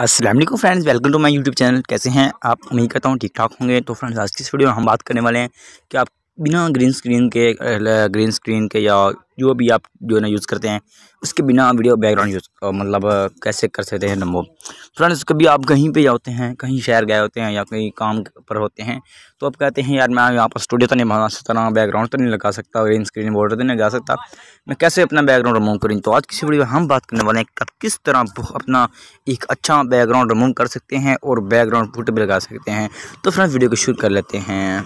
Aslam friends welcome to my YouTube channel कैसे हैं आप उम्मीद करता हूँ ठीक ठाक होंगे तो फ्रेंड्स आज की इस वीडियो में हम बात करने वाले हैं कि आप बिना ग्रीन स्क्रीन के ग्रीन स्क्रीन के या जो भी आप जो है ना यूज़ करते हैं उसके बिना वीडियो बैकग्राउंड यूज़ मतलब कैसे कर सकते हैं नंबो फ्रेंड्स कभी आप कहीं पे होते हैं कहीं शहर गए होते हैं या कहीं काम पर होते हैं तो आप कहते हैं यार मैं यहाँ पर स्टूडियो तो नहीं बना सकता ना बैकग्राउंड तो नहीं लगा सकता ग्रीन स्क्रीन बॉर्डर तो नहीं लगा सकता मैं कैसे अपना बैकग्राउंड रिमूव करूँ तो आज किसी वीडियो में हम बात करने वाले हैं कि किस तरह अपना एक अच्छा बैकग्राउंड रिमूव कर सकते हैं और बैकग्राउंड फूट भी लगा सकते हैं तो फ्रेंड्स वीडियो को शुरू कर लेते हैं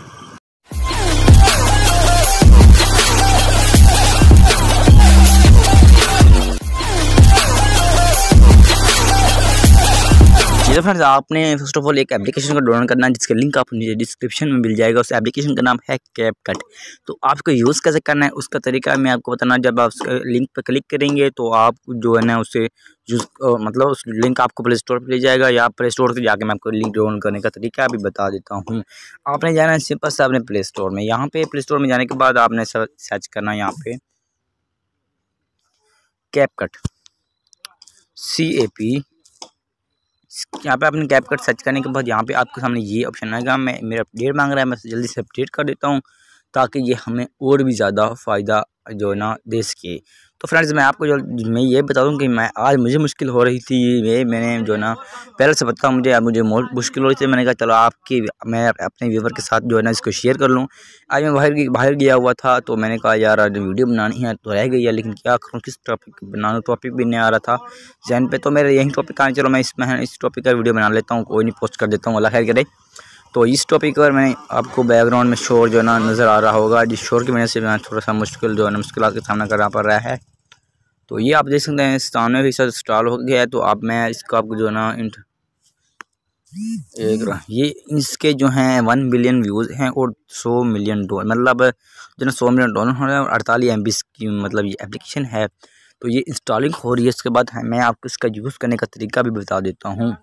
तो फ्रेंड्स आपने फर्स्ट ऑफ ऑल एक एप्लीकेशन का डाउनलोड करना है जिसका लिंक आप नीचे डिस्क्रिप्शन में मिल जाएगा उस एप्लीकेशन का नाम है कैप कट तो आपको यूज़ कैसे करना है उसका तरीका मैं आपको बताना जब आप लिंक पर क्लिक करेंगे तो आप जो है ना उसे यूज़ मतलब उस लिंक आपको प्ले स्टोर पर ले जाएगा या प्ले स्टोर से जाकर मैं आपको लिंक डाउनलोड करने का तरीका अभी बता देता हूँ आपने जाना है सिंपल से अपने प्ले स्टोर में यहाँ पे प्ले स्टोर में जाने के बाद आपने सर्च करना है यहाँ पे CapCut C A P यहाँ पे आपने कैप कट सर्च करने के बाद यहाँ पे आपके सामने ये ऑप्शन आएगा मैं मेरा अपडेट मांग रहा है मैं जल्दी से अपडेट कर देता हूँ ताकि ये हमें और भी ज़्यादा फ़ायदा जो है ना देश की तो फ्रेंड्स मैं आपको जो मैं ये बता दूँ कि मैं आज मुझे मुश्किल हो रही थी ये मैंने जो ना पहले से पता मुझे आज मुझे मुश्किल हो रही थी मैंने कहा चलो आपकी मैं अपने व्यूवर के साथ जो है ना इसको शेयर कर लूँ आज मैं बाहर बाहर गया हुआ था तो मैंने कहा यार आज वीडियो बनानी है तो रह गई है लेकिन क्या करूँ किस टॉपिक बना लूँ टॉपिक भी नहीं आ रहा था जहन पर तो मेरा यही टॉपिक आने चलो मैं इसमें इस टॉपिक का वीडियो बना लेता हूँ कोई नहीं पोस्ट कर देता हूँ अल्लाह खैर करे तो इस टॉपिक पर मैं आपको बैकग्राउंड में शोर जो है ना नज़र आ रहा होगा जिस शोर की वजह से मैं थोड़ा सा मुश्किल जो है ना मुश्किल का सामना करना पड़ रहा है तो ये आप देख सकते हैं सतानवे फीसद स्टॉल हो गया है तो अब मैं इसका आपको जो है ना एक ये इसके जो हैं वन बिलियन व्यूज़ हैं और सौ मिलियन डॉलर मतलब जो ना सौ मिलियन डॉलर हो रहे हैं और अड़तालीस एम की मतलब ये एप्लीकेशन है तो ये इंस्टॉलिंग हो रही है इसके बाद मैं आपको इसका यूज़ करने का तरीका भी बता देता हूँ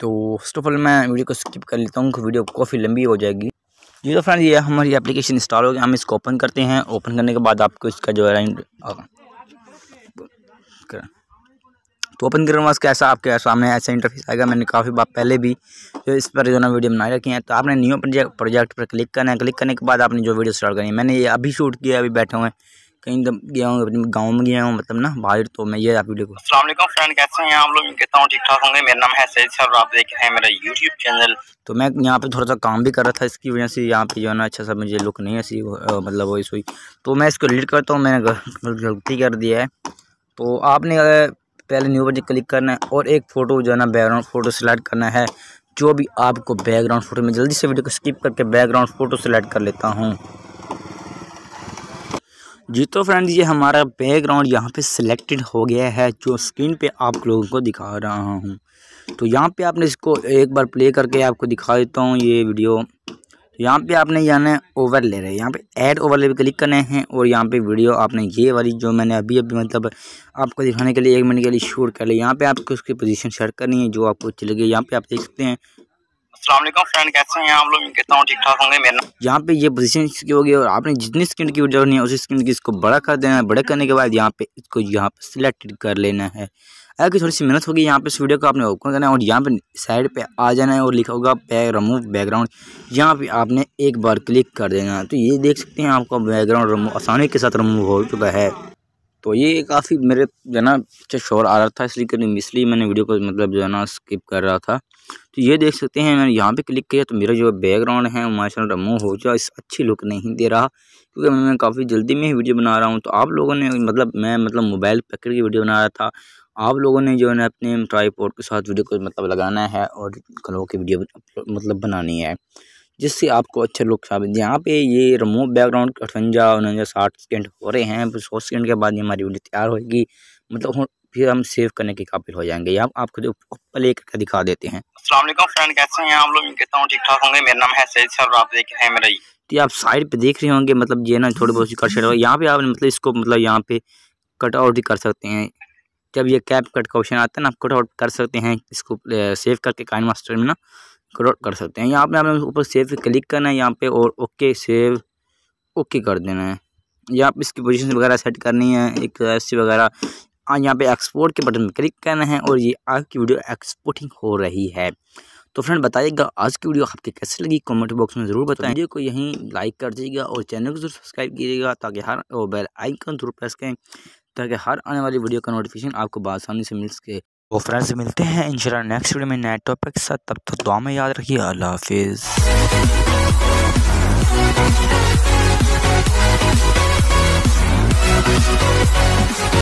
तो फर्स्ट ऑफ ऑल मैं वीडियो को स्किप कर लेता हूँ वीडियो काफ़ी लंबी हो जाएगी जी तो फ्रेंड ये हमारी एप्लीकेशन इंस्टॉल हो गया हम इसको ओपन करते हैं ओपन करने के बाद आपको इसका जो है तो ओपन करने के बाद कैसा आपके सामने ऐसा इंटरफेस आएगा मैंने काफ़ी बार पहले भी जो इस पर जो ना वीडियो बनाए रखी हैं तो आपने न्यू प्रोजेक्ट प्रोजेक्ट पर क्लिक करना है क्लिक करने के बाद आपने जो वीडियो स्टार्ट करनी है मैंने ये अभी शूट किया अभी बैठे हुए हैं कहीं गया हूँ अपने गाँव में गया हूँ मतलब ना बाहर तो मैं ये आप वीडियो को फ्रेंड कैसे हैं आप लोग कहता हूँ ठीक ठाक होंगे मेरा नाम है सैद सर आप देख रहे हैं मेरा यूट्यूब चैनल तो मैं यहाँ पे थोड़ा सा काम भी कर रहा था इसकी वजह से यहाँ पे जो है ना अच्छा सा मुझे लुक नहीं ऐसी मतलब वो सोई तो मैं इसको डिलीट करता हूँ मैंने गलती कर दिया है तो आपने पहले न्यू पर क्लिक करना है और एक फ़ोटो जो है ना बैकग्राउंड फ़ोटो सेलेक्ट करना है जो भी आपको बैकग्राउंड फ़ोटो में जल्दी से वीडियो को स्किप करके बैकग्राउंड फ़ोटो सेलेक्ट कर लेता हूँ जी तो फ्रेंड्स ये हमारा बैकग्राउंड यहाँ पे सिलेक्टेड हो गया है जो स्क्रीन पे आप लोगों को दिखा रहा हूँ तो यहाँ पे आपने इसको एक बार प्ले करके आपको दिखा देता हूँ ये वीडियो तो यहाँ पे आपने जाना ओवर ले रहे हैं यहाँ पे ऐड ओवर ले क्लिक करने हैं और यहाँ पे वीडियो आपने ये वाली जो मैंने अभी अभी मतलब आपको दिखाने के लिए एक मिनट के लिए शूट कर लिया यहाँ पे आपको उसकी पोजीशन सेट करनी है जो आपको अच्छी लगी यहाँ पे आप देख सकते हैं फ्रेंड कैसे हैं आप लोग कहता हूँ ठीक ठाक होंगे मेरा यहाँ पे ये पोजीशन होगी और आपने जितनी स्किन की है उसी स्किन की इसको बड़ा कर देना है बड़ा करने के बाद यहाँ पे इसको यहाँ पे सिलेक्ट कर लेना है अगर थोड़ी सी मेहनत होगी यहाँ पे इस वीडियो को आपने ओपन करना है और यहाँ पे साइड पे आ जाना है और लिखा होगा बैक रिमूव बैकग्राउंड यहाँ पे आपने एक बार क्लिक कर देना है तो ये देख सकते हैं आपका बैकग्राउंड आसानी के साथ रिमूव हो चुका है तो ये काफ़ी मेरे जो है ना अच्छा शोर आ रहा था इसलिए इसलिए मैंने वीडियो को मतलब जो है ना स्किप कर रहा था तो ये देख सकते हैं मैंने यहाँ पे क्लिक किया तो मेरा जो बैकग्राउंड है माशा रिमूव हो जाए इस अच्छी लुक नहीं दे रहा क्योंकि मैं काफ़ी जल्दी में ही वीडियो बना रहा हूँ तो आप लोगों ने मतलब मैं मतलब मोबाइल पकड़ की वीडियो बना रहा था आप लोगों ने जो है ना अपने ट्राईपोर्ट के साथ वीडियो को मतलब लगाना है और कलो की वीडियो मतलब बनानी है जिससे आपको अच्छे लुक साबित यहाँ पे ये रिमूव बैकग्राउंड अठवंजा उनवंजा साठ सेकेंड हो रहे हैं सौ सेकेंड के बाद ये हमारी वीडियो तैयार होगी मतलब फिर हम सेव करने के काबिल हो जाएंगे या आप खुद प्ले करके दिखा देते हैं फ्रेंड कैसे हैं आप लोग ठीक ठाक होंगे मेरा नाम है सैद सर आप देख रहे हैं मेरा तो आप साइड पे देख रहे होंगे मतलब ये ना थोड़ी बहुत कट हो यहाँ पे आप मतलब इसको मतलब यहाँ पे कट आउट भी कर सकते हैं जब ये कैप कट का ऑप्शन आता है ना आप कट आउट कर सकते हैं इसको सेव करके काइन मास्टर में ना करोट कर सकते हैं यहाँ पे आपने ऊपर सेव पे क्लिक करना है यहाँ पे और ओके सेव ओके कर देना है यहाँ पे इसकी पोजीशन वगैरह सेट करनी है एक एस वगैरह यहाँ पे एक्सपोर्ट के बटन पर क्लिक करना है और ये आपकी वीडियो एक्सपोर्टिंग हो रही है तो फ्रेंड बताइएगा आज की वीडियो आपके कैसे लगी कमेंट बॉक्स में ज़रूर बताएं तो वीडियो को यहीं लाइक कर दीजिएगा और चैनल को जरूर सब्सक्राइब कीजिएगा ताकि हर और बेल आइकन जरूर प्रेस करें ताकि हर आने वाली वीडियो का नोटिफिकेशन आपको बासानी से मिल सके तो फ्रेंड्स मिलते हैं इंशाल्लाह नेक्स्ट वीडियो में नए टॉपिक के साथ तब तक तो दुआ में याद रखिए अल्लाह हाफिज़